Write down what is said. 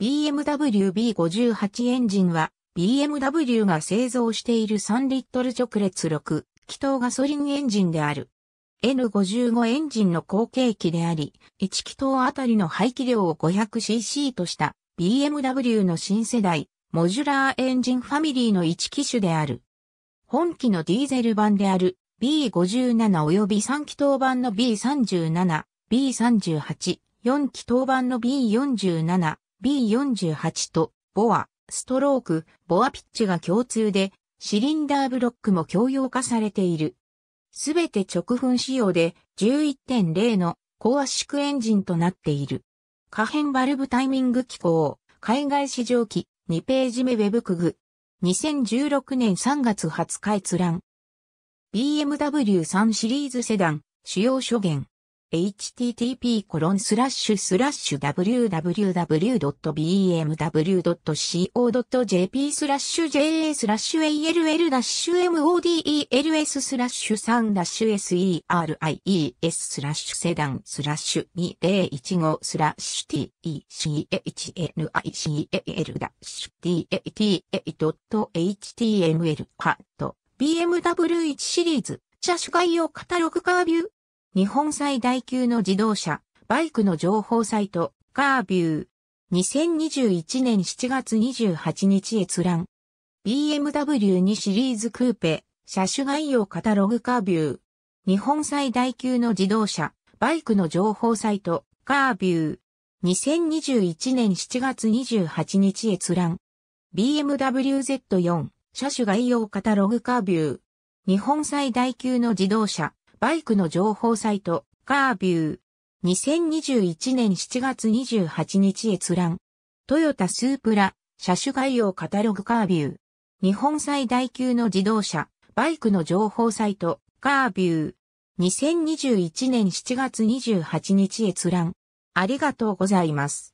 BMW B58 エンジンは BMW が製造している3リットル直列6気筒ガソリンエンジンである。N55 エンジンの後継機であり、1気筒あたりの排気量を 500cc とした BMW の新世代モジュラーエンジンファミリーの1機種である。本機のディーゼル版である B57 及び3気筒版の B37、B38、4気筒版の B47、B48 とボア、ストローク、ボアピッチが共通で、シリンダーブロックも共用化されている。すべて直噴仕様で11.0の高圧縮エンジンとなっている。可変バルブタイミング機構、海外市場機、2ページ目ウェブクグ。2016年3月20日閲覧。BMW 3シリーズセダン、主要諸元。http://www.bmw.co.jp スラッシュ ja スラッシュ al-models l スラッシュ3 s e r i e s スラッシュセダンスラッシュ2015スラッシュ technical-tat.html ハット BMW1 シリーズ車種概要カタログカービュー日本最大級の自動車、バイクの情報サイト、カービュー。2021年7月28日閲覧。BMW2 シリーズクーペ、車種概要カタログカービュー。日本最大級の自動車、バイクの情報サイト、カービュー。2021年7月28日閲覧。BMW Z4、車種概要カタログカービュー。日本最大級の自動車、バイクの情報サイト、カービュー。2021年7月28日閲覧。トヨタスープラ、車種概要カタログカービュー。日本最大級の自動車、バイクの情報サイト、カービュー。2021年7月28日閲覧。ありがとうございます。